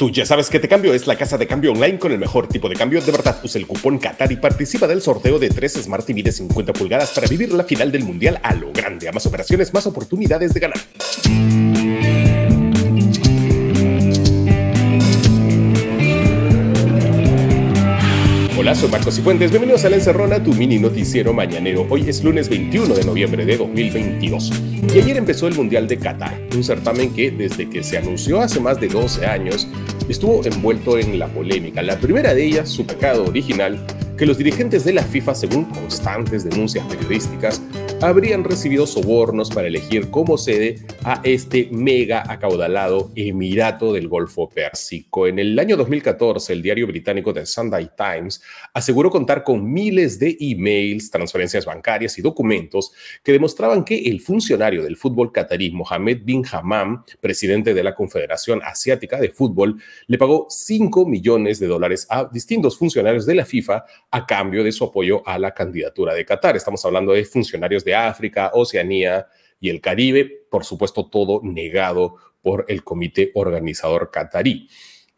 Tú ya sabes que Te Cambio es la casa de cambio online con el mejor tipo de cambio. De verdad, usa el cupón Qatar y participa del sorteo de tres Smart TV de 50 pulgadas para vivir la final del Mundial a lo grande, a más operaciones, más oportunidades de ganar. Hola, soy Marcos Cifuentes. Bienvenidos a La Encerrona, tu mini noticiero mañanero. Hoy es lunes 21 de noviembre de 2022. Y ayer empezó el Mundial de Qatar, un certamen que, desde que se anunció hace más de 12 años, estuvo envuelto en la polémica, la primera de ellas su pecado original, que los dirigentes de la FIFA, según constantes denuncias periodísticas, habrían recibido sobornos para elegir como sede a este mega acaudalado Emirato del Golfo Pérsico. En el año 2014, el diario británico The Sunday Times aseguró contar con miles de emails, transferencias bancarias y documentos que demostraban que el funcionario del fútbol catarí Mohamed bin Hammam, presidente de la Confederación Asiática de Fútbol, le pagó 5 millones de dólares a distintos funcionarios de la FIFA a cambio de su apoyo a la candidatura de Qatar. Estamos hablando de funcionarios de África, Oceanía y el Caribe, por supuesto todo negado por el comité organizador qatarí.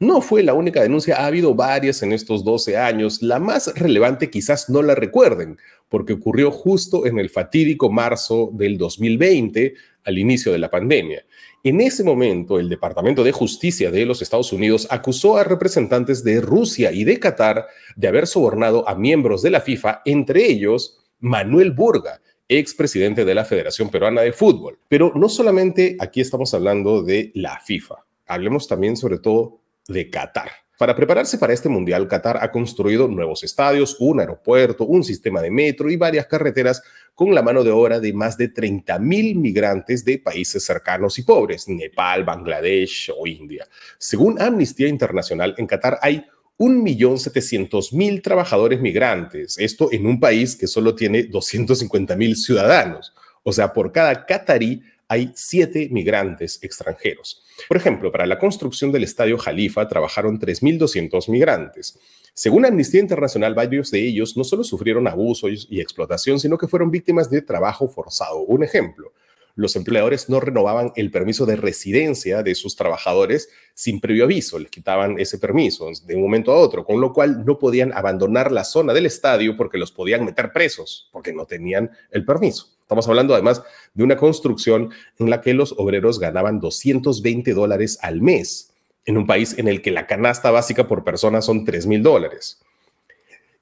No fue la única denuncia, ha habido varias en estos 12 años. La más relevante quizás no la recuerden, porque ocurrió justo en el fatídico marzo del 2020, al inicio de la pandemia. En ese momento, el Departamento de Justicia de los Estados Unidos acusó a representantes de Rusia y de Qatar de haber sobornado a miembros de la FIFA, entre ellos Manuel Burga, expresidente de la Federación Peruana de Fútbol. Pero no solamente aquí estamos hablando de la FIFA, hablemos también sobre todo de Qatar. Para prepararse para este Mundial, Qatar ha construido nuevos estadios, un aeropuerto, un sistema de metro y varias carreteras con la mano de obra de más de 30.000 migrantes de países cercanos y pobres, Nepal, Bangladesh o India. Según Amnistía Internacional, en Qatar hay 1.700.000 trabajadores migrantes, esto en un país que solo tiene 250.000 ciudadanos. O sea, por cada catarí hay siete migrantes extranjeros. Por ejemplo, para la construcción del Estadio Jalifa trabajaron 3.200 migrantes. Según Amnistía Internacional, varios de ellos no solo sufrieron abusos y explotación, sino que fueron víctimas de trabajo forzado. Un ejemplo, los empleadores no renovaban el permiso de residencia de sus trabajadores sin previo aviso, les quitaban ese permiso de un momento a otro, con lo cual no podían abandonar la zona del estadio porque los podían meter presos, porque no tenían el permiso. Estamos hablando además de una construcción en la que los obreros ganaban 220 dólares al mes, en un país en el que la canasta básica por persona son 3 mil dólares.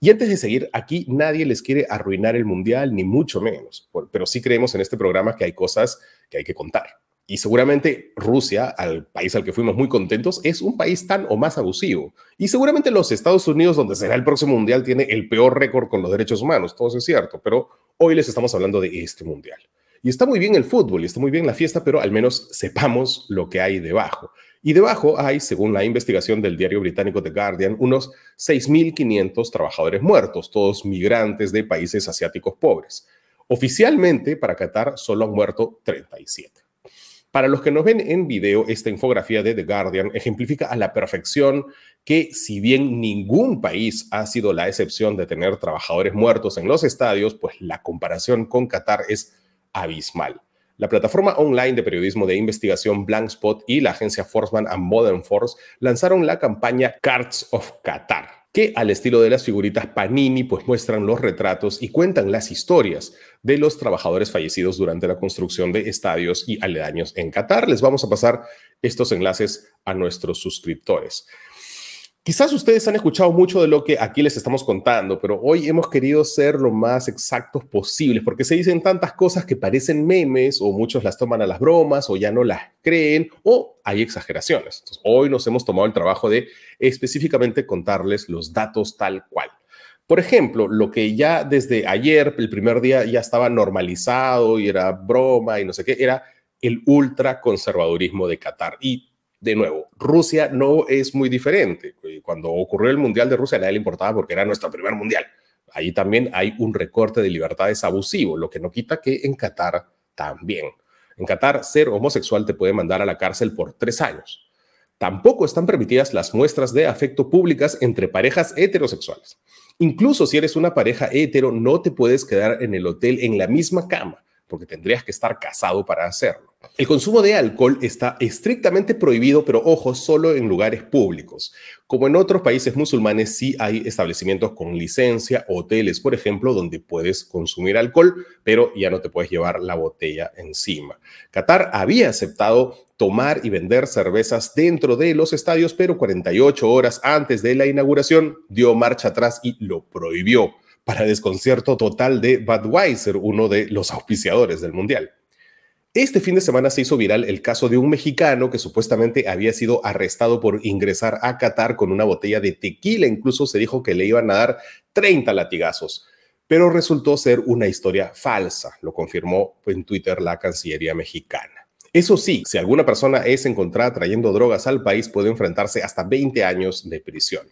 Y antes de seguir, aquí nadie les quiere arruinar el mundial, ni mucho menos, pero sí creemos en este programa que hay cosas que hay que contar. Y seguramente Rusia, al país al que fuimos muy contentos, es un país tan o más abusivo. Y seguramente los Estados Unidos, donde será el próximo mundial, tiene el peor récord con los derechos humanos, todo es cierto, pero hoy les estamos hablando de este mundial. Y está muy bien el fútbol, y está muy bien la fiesta, pero al menos sepamos lo que hay debajo. Y debajo hay, según la investigación del diario británico The Guardian, unos 6.500 trabajadores muertos, todos migrantes de países asiáticos pobres. Oficialmente, para Qatar solo han muerto 37. Para los que nos ven en video, esta infografía de The Guardian ejemplifica a la perfección que si bien ningún país ha sido la excepción de tener trabajadores muertos en los estadios, pues la comparación con Qatar es abismal. La plataforma online de periodismo de investigación Blankspot y la agencia Forceman and Modern Force lanzaron la campaña Cards of Qatar, que al estilo de las figuritas Panini, pues muestran los retratos y cuentan las historias de los trabajadores fallecidos durante la construcción de estadios y aledaños en Qatar. Les vamos a pasar estos enlaces a nuestros suscriptores. Quizás ustedes han escuchado mucho de lo que aquí les estamos contando, pero hoy hemos querido ser lo más exactos posibles, porque se dicen tantas cosas que parecen memes, o muchos las toman a las bromas, o ya no las creen, o hay exageraciones. hoy nos hemos tomado el trabajo de específicamente contarles los datos tal cual. Por ejemplo, lo que ya desde ayer, el primer día, ya estaba normalizado y era broma y no sé qué, era el ultraconservadurismo de Qatar. De nuevo, Rusia no es muy diferente. Eh, cuando ocurrió el Mundial de Rusia, nadie le importaba porque era nuestro primer Mundial. Ahí también hay un recorte de libertades abusivo, lo que no quita que en Qatar también. En Qatar, ser homosexual te puede mandar a la cárcel por tres años. Tampoco están permitidas las muestras de afecto públicas entre parejas heterosexuales. Incluso si eres una pareja hetero, no te puedes quedar en el hotel en la misma cama, porque tendrías que estar casado para hacerlo. El consumo de alcohol está estrictamente prohibido, pero ojo, solo en lugares públicos. Como en otros países musulmanes, sí hay establecimientos con licencia, hoteles, por ejemplo, donde puedes consumir alcohol, pero ya no te puedes llevar la botella encima. Qatar había aceptado tomar y vender cervezas dentro de los estadios, pero 48 horas antes de la inauguración dio marcha atrás y lo prohibió, para desconcierto total de Budweiser, uno de los auspiciadores del Mundial. Este fin de semana se hizo viral el caso de un mexicano que supuestamente había sido arrestado por ingresar a Qatar con una botella de tequila. Incluso se dijo que le iban a dar 30 latigazos, pero resultó ser una historia falsa, lo confirmó en Twitter la Cancillería mexicana. Eso sí, si alguna persona es encontrada trayendo drogas al país, puede enfrentarse hasta 20 años de prisión.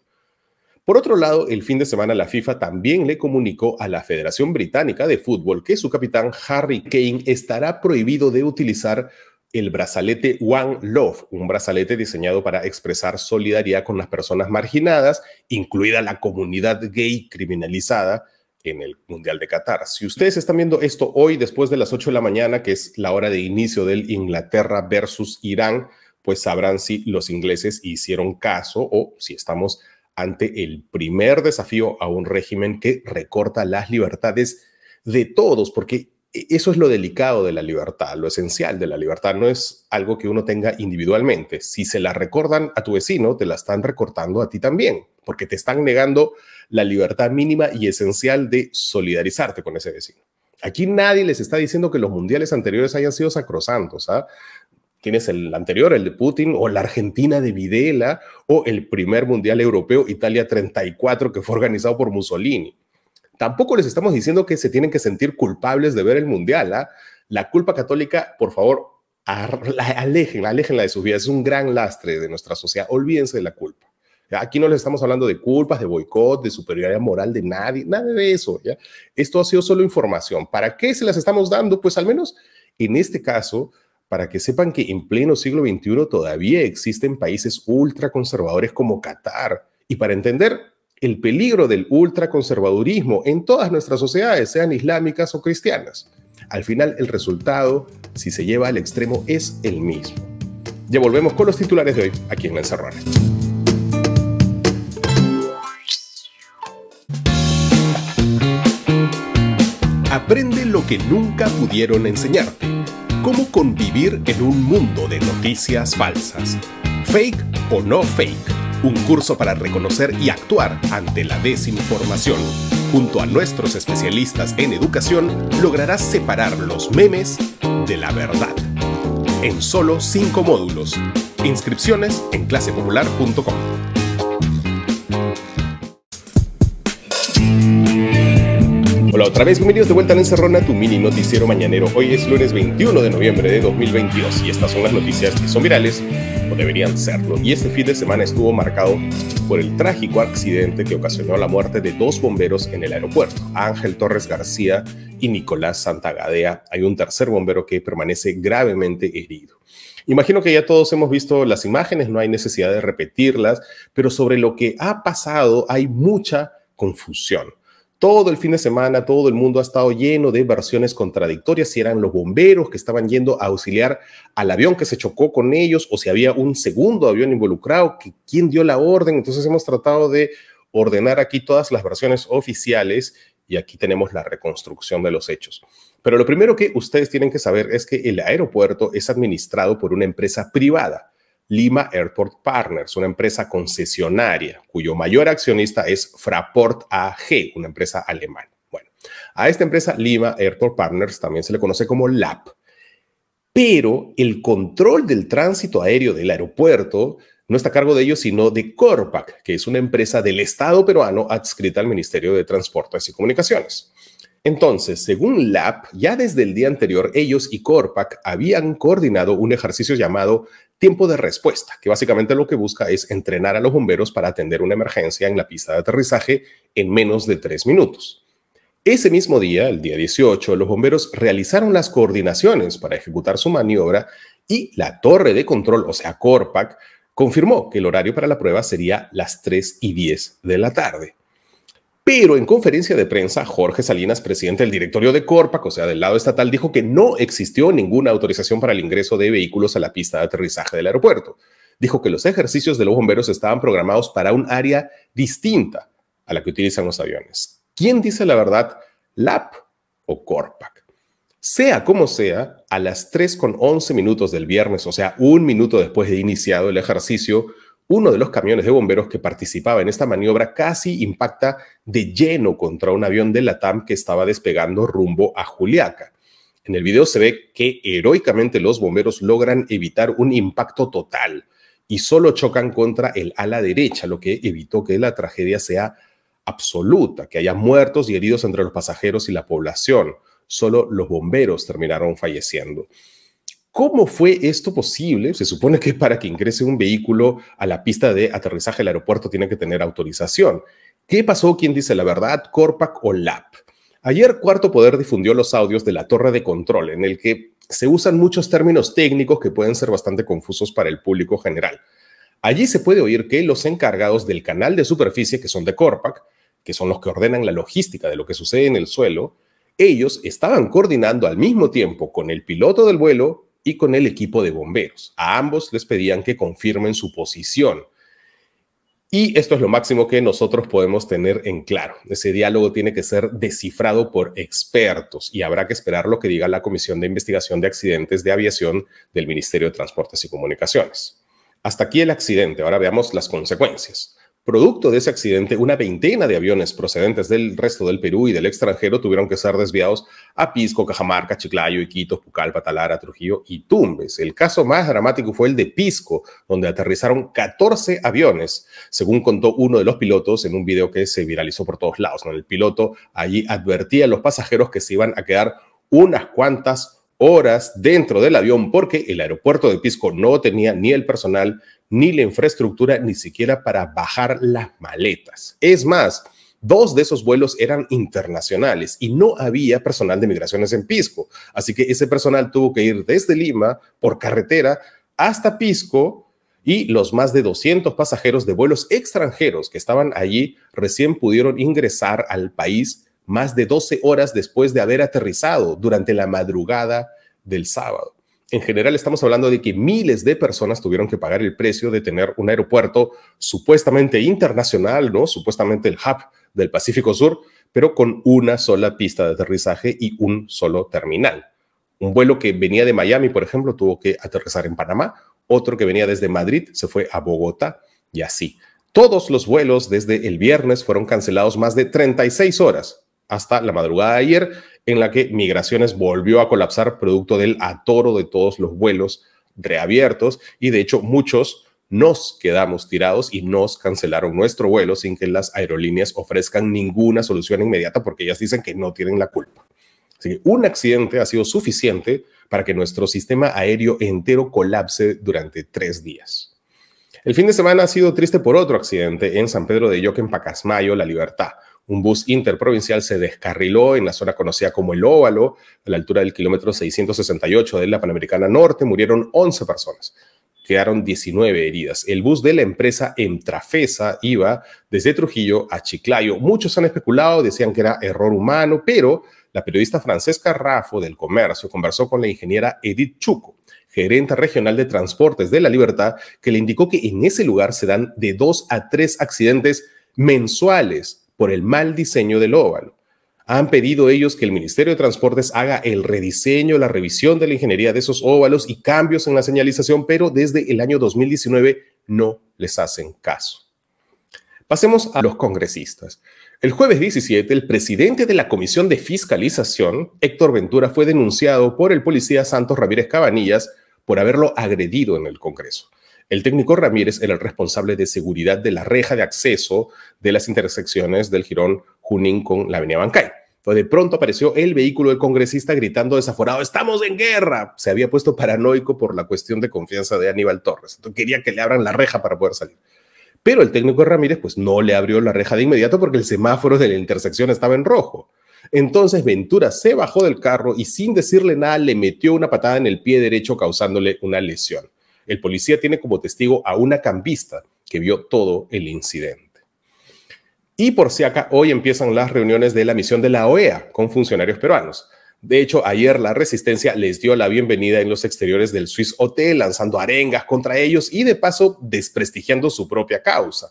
Por otro lado, el fin de semana la FIFA también le comunicó a la Federación Británica de Fútbol que su capitán Harry Kane estará prohibido de utilizar el brazalete One Love, un brazalete diseñado para expresar solidaridad con las personas marginadas, incluida la comunidad gay criminalizada en el Mundial de Qatar. Si ustedes están viendo esto hoy después de las 8 de la mañana, que es la hora de inicio del Inglaterra versus Irán, pues sabrán si los ingleses hicieron caso o si estamos ante el primer desafío a un régimen que recorta las libertades de todos, porque e-, eso es lo delicado de la libertad, lo esencial de la libertad no es algo que uno tenga individualmente. Si se la recordan a tu vecino, te la están recortando a ti también, porque te están negando la libertad mínima y esencial de solidarizarte con ese vecino. Aquí nadie les está diciendo que los mundiales anteriores hayan sido sacrosantos. ¿ah? Tienes el anterior, el de Putin, o la Argentina de Videla, o el primer Mundial Europeo Italia 34 que fue organizado por Mussolini. Tampoco les estamos diciendo que se tienen que sentir culpables de ver el Mundial. ¿ah? La culpa católica, por favor, aléjenla, aléjenla de sus vidas. Es un gran lastre de nuestra sociedad. Olvídense de la culpa. Aquí no les estamos hablando de culpas, de boicot, de superioridad moral de nadie, nada de eso. ¿ya? Esto ha sido solo información. ¿Para qué se las estamos dando? Pues al menos en este caso, para que sepan que en pleno siglo XXI todavía existen países ultraconservadores como Qatar. Y para entender el peligro del ultraconservadurismo en todas nuestras sociedades, sean islámicas o cristianas. Al final el resultado, si se lleva al extremo, es el mismo. Ya volvemos con los titulares de hoy aquí en Lanzarrones. Aprende lo que nunca pudieron enseñarte. ¿Cómo convivir en un mundo de noticias falsas? ¿Fake o no fake? Un curso para reconocer y actuar ante la desinformación. Junto a nuestros especialistas en educación, lograrás separar los memes de la verdad. En solo cinco módulos. Inscripciones en clasepopular.com. hola otra vez, bienvenidos de vuelta en Encerrona, tu mini noticiero mañanero. Hoy es lunes 21 de noviembre de 2022 y estas son las noticias que son virales o deberían serlo. Y este fin de semana estuvo marcado por el trágico accidente que ocasionó la muerte de dos bomberos en el aeropuerto, Ángel Torres García y Nicolás Santagadea. Hay un tercer bombero que permanece gravemente herido. Imagino que ya todos hemos visto las imágenes, no hay necesidad de repetirlas, pero sobre lo que ha pasado hay mucha confusión. Todo el fin de semana, todo el mundo ha estado lleno de versiones contradictorias, si eran los bomberos que estaban yendo a auxiliar al avión que se chocó con ellos o si había un segundo avión involucrado, que quién dio la orden. Entonces hemos tratado de ordenar aquí todas las versiones oficiales y aquí tenemos la reconstrucción de los hechos. Pero lo primero que ustedes tienen que saber es que el aeropuerto es administrado por una empresa privada Lima Airport Partners, una empresa concesionaria cuyo mayor accionista es Fraport AG, una empresa alemana. Bueno, a esta empresa Lima Airport Partners también se le conoce como LAP, pero el control del tránsito aéreo del aeropuerto no está a cargo de ellos, sino de Corpac, que es una empresa del Estado peruano adscrita al Ministerio de Transportes y Comunicaciones. Entonces, según LAP, ya desde el día anterior, ellos y Corpac habían coordinado un ejercicio llamado tiempo de respuesta, que básicamente lo que busca es entrenar a los bomberos para atender una emergencia en la pista de aterrizaje en menos de tres minutos. Ese mismo día, el día 18, los bomberos realizaron las coordinaciones para ejecutar su maniobra y la torre de control, o sea, Corpac, confirmó que el horario para la prueba sería las 3 y 10 de la tarde. Pero en conferencia de prensa, Jorge Salinas, presidente del directorio de Corpac, o sea, del lado estatal, dijo que no existió ninguna autorización para el ingreso de vehículos a la pista de aterrizaje del aeropuerto. Dijo que los ejercicios de los bomberos estaban programados para un área distinta a la que utilizan los aviones. ¿Quién dice la verdad, LAP o Corpac? Sea como sea, a las 3.11 minutos del viernes, o sea, un minuto después de iniciado el ejercicio, uno de los camiones de bomberos que participaba en esta maniobra casi impacta de lleno contra un avión de Latam que estaba despegando rumbo a Juliaca. En el video se ve que heroicamente los bomberos logran evitar un impacto total y solo chocan contra el ala derecha, lo que evitó que la tragedia sea absoluta, que haya muertos y heridos entre los pasajeros y la población. Solo los bomberos terminaron falleciendo. ¿Cómo fue esto posible? Se supone que para que ingrese un vehículo a la pista de aterrizaje del aeropuerto tiene que tener autorización. ¿Qué pasó? ¿Quién dice la verdad? ¿Corpac o LAP? Ayer Cuarto Poder difundió los audios de la torre de control en el que se usan muchos términos técnicos que pueden ser bastante confusos para el público general. Allí se puede oír que los encargados del canal de superficie, que son de Corpac, que son los que ordenan la logística de lo que sucede en el suelo, ellos estaban coordinando al mismo tiempo con el piloto del vuelo y con el equipo de bomberos. A ambos les pedían que confirmen su posición. Y esto es lo máximo que nosotros podemos tener en claro. Ese diálogo tiene que ser descifrado por expertos y habrá que esperar lo que diga la Comisión de Investigación de Accidentes de Aviación del Ministerio de Transportes y Comunicaciones. Hasta aquí el accidente. Ahora veamos las consecuencias. Producto de ese accidente, una veintena de aviones procedentes del resto del Perú y del extranjero tuvieron que ser desviados a Pisco, Cajamarca, Chiclayo, Iquitos, Pucallpa, Talara, Trujillo y Tumbes. El caso más dramático fue el de Pisco, donde aterrizaron 14 aviones, según contó uno de los pilotos en un video que se viralizó por todos lados. El piloto allí advertía a los pasajeros que se iban a quedar unas cuantas horas dentro del avión porque el aeropuerto de Pisco no tenía ni el personal, ni la infraestructura, ni siquiera para bajar las maletas. Es más, Dos de esos vuelos eran internacionales y no había personal de migraciones en Pisco. Así que ese personal tuvo que ir desde Lima por carretera hasta Pisco y los más de 200 pasajeros de vuelos extranjeros que estaban allí recién pudieron ingresar al país más de 12 horas después de haber aterrizado durante la madrugada del sábado. En general estamos hablando de que miles de personas tuvieron que pagar el precio de tener un aeropuerto supuestamente internacional, ¿no? Supuestamente el hub del Pacífico Sur, pero con una sola pista de aterrizaje y un solo terminal. Un vuelo que venía de Miami, por ejemplo, tuvo que aterrizar en Panamá, otro que venía desde Madrid se fue a Bogotá y así. Todos los vuelos desde el viernes fueron cancelados más de 36 horas hasta la madrugada de ayer, en la que Migraciones volvió a colapsar producto del atoro de todos los vuelos reabiertos y de hecho muchos nos quedamos tirados y nos cancelaron nuestro vuelo sin que las aerolíneas ofrezcan ninguna solución inmediata porque ellas dicen que no tienen la culpa. Así que un accidente ha sido suficiente para que nuestro sistema aéreo entero colapse durante tres días. El fin de semana ha sido triste por otro accidente en San Pedro de Yoque, en Pacasmayo, La Libertad un bus interprovincial se descarriló en la zona conocida como el Óvalo, a la altura del kilómetro 668 de la Panamericana Norte. Murieron 11 personas. Quedaron 19 heridas. El bus de la empresa Entrafesa iba desde Trujillo a Chiclayo. Muchos han especulado, decían que era error humano, pero la periodista Francesca Raffo del Comercio conversó con la ingeniera Edith Chuco, gerente regional de transportes de La Libertad, que le indicó que en ese lugar se dan de dos a tres accidentes mensuales por el mal diseño del óvalo. Han pedido ellos que el Ministerio de Transportes haga el rediseño, la revisión de la ingeniería de esos óvalos y cambios en la señalización, pero desde el año 2019 no les hacen caso. Pasemos a los congresistas. El jueves 17, el presidente de la Comisión de Fiscalización, Héctor Ventura, fue denunciado por el policía Santos Ramírez Cabanillas por haberlo agredido en el Congreso. El técnico Ramírez era el responsable de seguridad de la reja de acceso de las intersecciones del Girón Junín con la Avenida Bancay. de pronto apareció el vehículo del congresista gritando desaforado, estamos en guerra. Se había puesto paranoico por la cuestión de confianza de Aníbal Torres. Entonces, quería que le abran la reja para poder salir. Pero el técnico Ramírez, pues no le abrió la reja de inmediato porque el semáforo de la intersección estaba en rojo. Entonces Ventura se bajó del carro y sin decirle nada le metió una patada en el pie derecho causándole una lesión. El policía tiene como testigo a una campista que vio todo el incidente. Y por si acá, hoy empiezan las reuniones de la misión de la OEA con funcionarios peruanos. De hecho, ayer la Resistencia les dio la bienvenida en los exteriores del Swiss Hotel, lanzando arengas contra ellos y de paso desprestigiando su propia causa.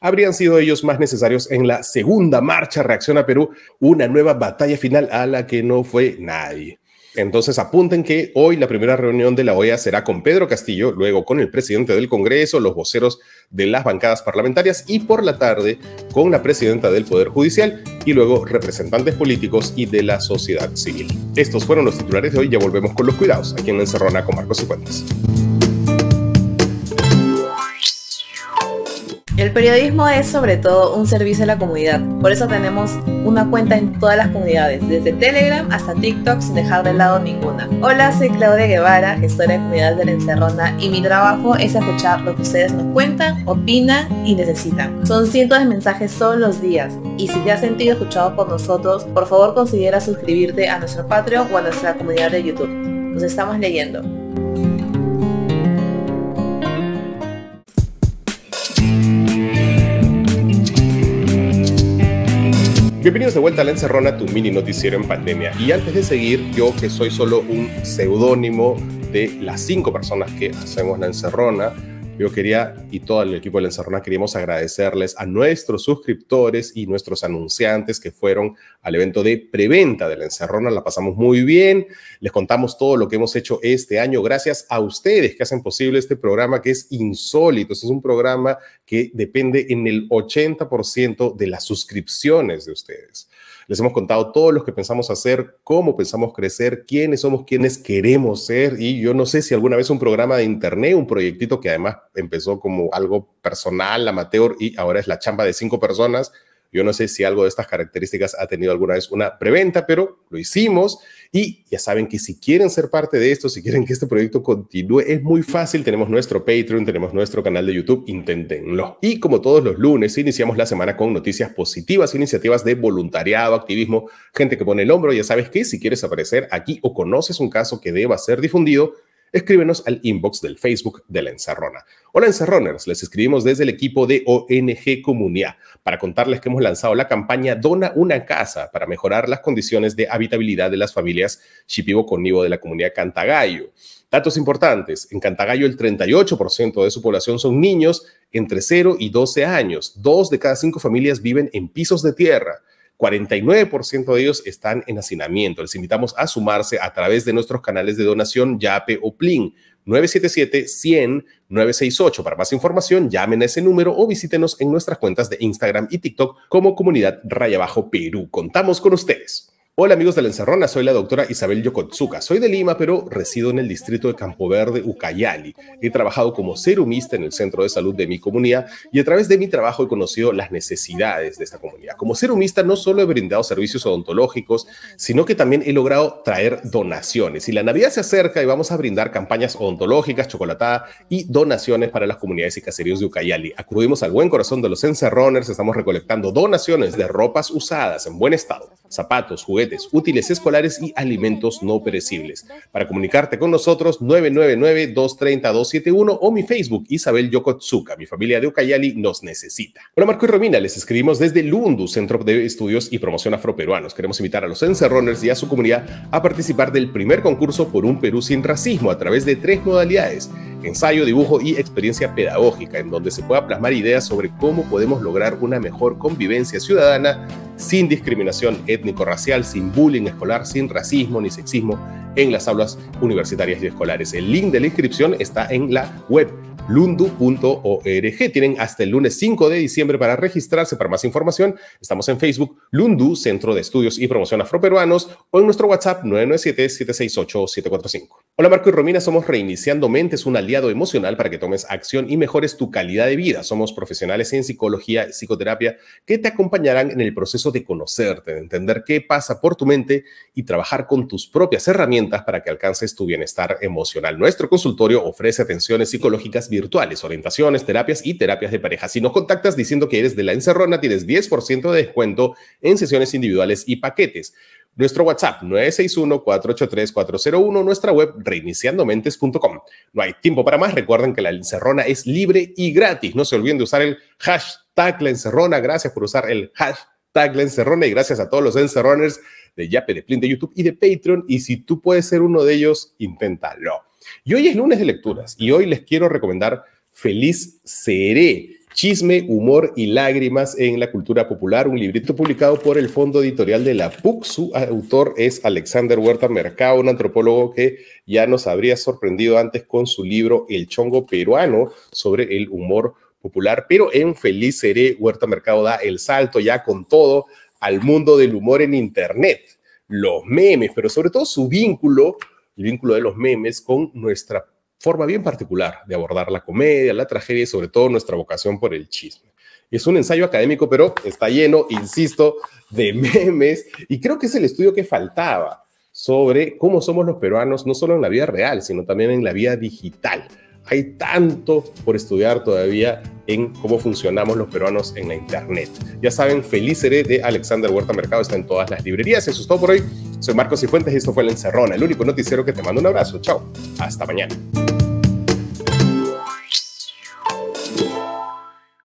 Habrían sido ellos más necesarios en la segunda marcha Reacción a Perú, una nueva batalla final a la que no fue nadie. Entonces apunten que hoy la primera reunión de la OEA será con Pedro Castillo, luego con el presidente del Congreso, los voceros de las bancadas parlamentarias y por la tarde con la presidenta del Poder Judicial y luego representantes políticos y de la sociedad civil. Estos fueron los titulares de hoy, ya volvemos con los cuidados aquí en Encerrona con Marcos y Cuentas. El periodismo es sobre todo un servicio a la comunidad, por eso tenemos una cuenta en todas las comunidades, desde Telegram hasta TikTok sin dejar de lado ninguna. Hola, soy Claudia Guevara, gestora de comunidades de la Encerrona y mi trabajo es escuchar lo que ustedes nos cuentan, opinan y necesitan. Son cientos de mensajes todos los días y si te has sentido escuchado por nosotros, por favor considera suscribirte a nuestro Patreon o a nuestra comunidad de YouTube. Nos estamos leyendo. Bienvenidos de vuelta a La Encerrona, tu mini noticiero en pandemia. Y antes de seguir, yo que soy solo un seudónimo de las cinco personas que hacemos La Encerrona, yo quería, y todo el equipo de La Encerrona, queríamos agradecerles a nuestros suscriptores y nuestros anunciantes que fueron al evento de preventa de La Encerrona. La pasamos muy bien, les contamos todo lo que hemos hecho este año gracias a ustedes que hacen posible este programa que es insólito. Este es un programa que depende en el 80% de las suscripciones de ustedes. Les hemos contado todos los que pensamos hacer, cómo pensamos crecer, quiénes somos, quiénes queremos ser. Y yo no sé si alguna vez un programa de internet, un proyectito que además empezó como algo personal, amateur, y ahora es la chamba de cinco personas, yo no sé si algo de estas características ha tenido alguna vez una preventa, pero lo hicimos y ya saben que si quieren ser parte de esto, si quieren que este proyecto continúe, es muy fácil. Tenemos nuestro Patreon, tenemos nuestro canal de YouTube, inténtenlo. Y como todos los lunes, iniciamos la semana con noticias positivas, iniciativas de voluntariado, activismo, gente que pone el hombro. Ya sabes que si quieres aparecer aquí o conoces un caso que deba ser difundido, escríbenos al inbox del Facebook de La Encerrona. Hola Encerroners, les escribimos desde el equipo de ONG Comunidad para contarles que hemos lanzado la campaña Dona una casa para mejorar las condiciones de habitabilidad de las familias Shipibo Conibo de la comunidad Cantagallo. Datos importantes, en Cantagallo el 38% de su población son niños entre 0 y 12 años. Dos de cada cinco familias viven en pisos de tierra. 49% de ellos están en hacinamiento. Les invitamos a sumarse a través de nuestros canales de donación YAPE o PLIN 977-100-968. Para más información, llamen a ese número o visítenos en nuestras cuentas de Instagram y TikTok como Comunidad Rayabajo Perú. Contamos con ustedes. Hola amigos de la Encerrona, soy la doctora Isabel Yokotsuka. Soy de Lima, pero resido en el distrito de Campo Verde, Ucayali. He trabajado como serumista en el centro de salud de mi comunidad y a través de mi trabajo he conocido las necesidades de esta comunidad. Como serumista no solo he brindado servicios odontológicos, sino que también he logrado traer donaciones. Y la Navidad se acerca y vamos a brindar campañas odontológicas, chocolatada y donaciones para las comunidades y caseríos de Ucayali. Acudimos al buen corazón de los Encerroners, estamos recolectando donaciones de ropas usadas en buen estado zapatos, juguetes, útiles escolares y alimentos no perecibles. Para comunicarte con nosotros, 999-230-271 o mi Facebook, Isabel Yokotsuka. Mi familia de Ucayali nos necesita. Bueno, Marco y Romina, les escribimos desde Lundu, Centro de Estudios y Promoción Afroperuanos. Queremos invitar a los encerroners y a su comunidad a participar del primer concurso por un Perú sin racismo a través de tres modalidades ensayo, dibujo y experiencia pedagógica, en donde se pueda plasmar ideas sobre cómo podemos lograr una mejor convivencia ciudadana sin discriminación étnica racial sin bullying escolar, sin racismo ni sexismo en las aulas universitarias y escolares. El link de la inscripción está en la web lundu.org. Tienen hasta el lunes 5 de diciembre para registrarse. Para más información, estamos en Facebook Lundu, Centro de Estudios y Promoción Afroperuanos, o en nuestro WhatsApp 997-768-745. Hola Marco y Romina, somos Reiniciando Mentes, un aliado emocional para que tomes acción y mejores tu calidad de vida. Somos profesionales en psicología y psicoterapia que te acompañarán en el proceso de conocerte, de entender qué pasa por tu mente y trabajar con tus propias herramientas para que alcances tu bienestar emocional. Nuestro consultorio ofrece atenciones psicológicas virtuales, orientaciones, terapias y terapias de pareja. Si nos contactas diciendo que eres de la encerrona, tienes 10% de descuento en sesiones individuales y paquetes. Nuestro WhatsApp 961-483-401, nuestra web reiniciandomentes.com. No hay tiempo para más, recuerden que la encerrona es libre y gratis. No se olviden de usar el hashtag la encerrona, gracias por usar el hashtag la encerrona y gracias a todos los encerroners de Yape, de Plin, de YouTube y de Patreon. Y si tú puedes ser uno de ellos, inténtalo. Y hoy es lunes de lecturas y hoy les quiero recomendar Feliz Seré, Chisme, Humor y Lágrimas en la Cultura Popular, un librito publicado por el Fondo Editorial de la PUC. Su autor es Alexander Huerta Mercado, un antropólogo que ya nos habría sorprendido antes con su libro El Chongo Peruano sobre el humor popular, pero en Feliz Seré, Huerta Mercado da el salto ya con todo al mundo del humor en Internet, los memes, pero sobre todo su vínculo el vínculo de los memes con nuestra forma bien particular de abordar la comedia, la tragedia y sobre todo nuestra vocación por el chisme. Es un ensayo académico, pero está lleno, insisto, de memes y creo que es el estudio que faltaba sobre cómo somos los peruanos, no solo en la vida real, sino también en la vida digital hay tanto por estudiar todavía en cómo funcionamos los peruanos en la Internet. Ya saben, Feliz seré de Alexander Huerta Mercado está en todas las librerías. Eso es todo por hoy. Soy Marcos Cifuentes y esto fue El Encerrona, el único noticiero que te mando un abrazo. Chao, hasta mañana.